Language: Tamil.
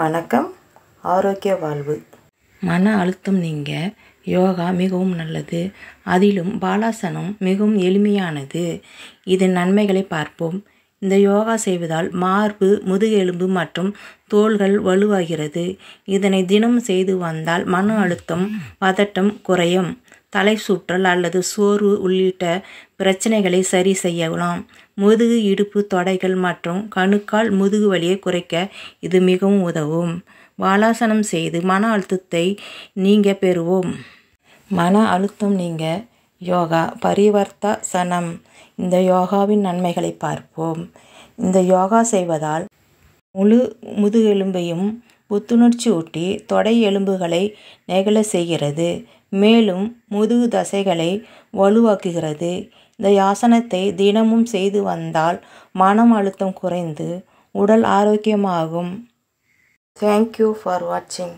வணக்கம் ஆரோக்கிய வாழ்வு மன அழுத்தம் நீங்க யோகா மிகவும் நல்லது அதிலும் பாலாசனம் மிகவும் எளிமையானது இதன் நன்மைகளை பார்ப்போம் இந்த யோகா செய்வதால் மார்பு முதுகெலும்பு மற்றும் தோள்கள் வலுவாகிறது இதனை தினம் செய்து வந்தால் மன அழுத்தம் பதட்டம் குறையும் தலை சுற்றல் அல்லது சோர்வு உள்ளிட்ட பிரச்சனைகளை சரி செய்யலாம் முதுகு இடுப்பு தொடைகள் மற்றும் கணுக்கால் முதுகு வலியை குறைக்க இது மிகவும் உதவும் வாலாசனம் செய்து மன அழுத்தத்தை நீங்கள் பெறுவோம் மன அழுத்தம் நீங்கள் யோகா பரிவர்த்த சனம் இந்த யோகாவின் நன்மைகளை பார்ப்போம் இந்த யோகா செய்வதால் முழு முதுகெலும்பையும் புத்துணர்ச்சி ஊட்டி தொடை எலும்புகளை நெகல செய்கிறது. மேலும் முதுகு தசைகளை வலுவாக்குகிறது. இந்த ஆசனத்தை தினமும் செய்து வந்தால் மனம் அழுத்தம் குறைந்து உடல் ஆரோக்கியமாகும். தேங்க்யூ ஃபார் வாட்சிங்